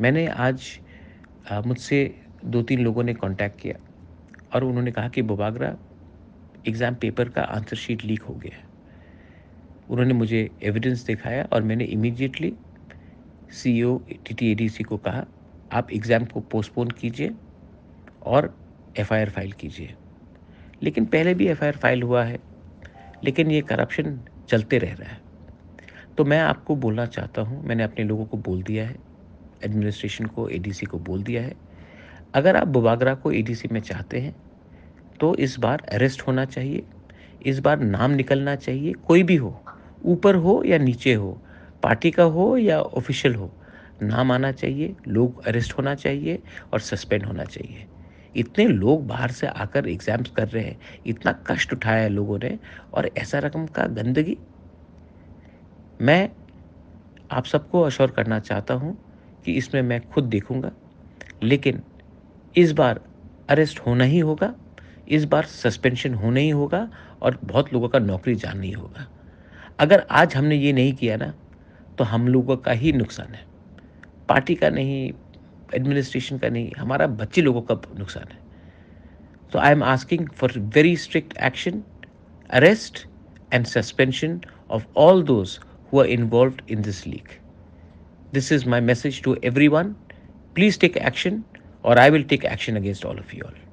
मैंने आज मुझसे दो तीन लोगों ने कांटेक्ट किया और उन्होंने कहा कि बबागरा एग्ज़ाम पेपर का आंसर शीट लीक हो गया है उन्होंने मुझे एविडेंस दिखाया और मैंने इमीडिएटली सी ओ टी को कहा आप एग्ज़ाम को पोस्टपोन कीजिए और एफ फाइल कीजिए लेकिन पहले भी एफ फाइल हुआ है लेकिन ये करप्शन चलते रह रहा है तो मैं आपको बोलना चाहता हूँ मैंने अपने लोगों को बोल दिया है एडमिनिस्ट्रेशन को एडीसी को बोल दिया है अगर आप बुबागरा को एडीसी में चाहते हैं तो इस बार अरेस्ट होना चाहिए इस बार नाम निकलना चाहिए कोई भी हो ऊपर हो या नीचे हो पार्टी का हो या ऑफिशियल हो नाम आना चाहिए लोग अरेस्ट होना चाहिए और सस्पेंड होना चाहिए इतने लोग बाहर से आकर एग्ज़ाम्स कर रहे हैं इतना कष्ट उठाया है लोगों ने और ऐसा रकम का गंदगी मैं आप सबको अश्योर करना चाहता हूँ कि इसमें मैं खुद देखूंगा लेकिन इस बार अरेस्ट होना ही होगा इस बार सस्पेंशन होना ही होगा और बहुत लोगों का नौकरी जाना ही होगा अगर आज हमने ये नहीं किया ना तो हम लोगों का ही नुकसान है पार्टी का नहीं एडमिनिस्ट्रेशन का नहीं हमारा बच्चे लोगों का नुकसान है तो I am asking for very strict action arrest and suspension of all those who involve in this leak This is my message to everyone. Please take action, or I will take action against all of you all.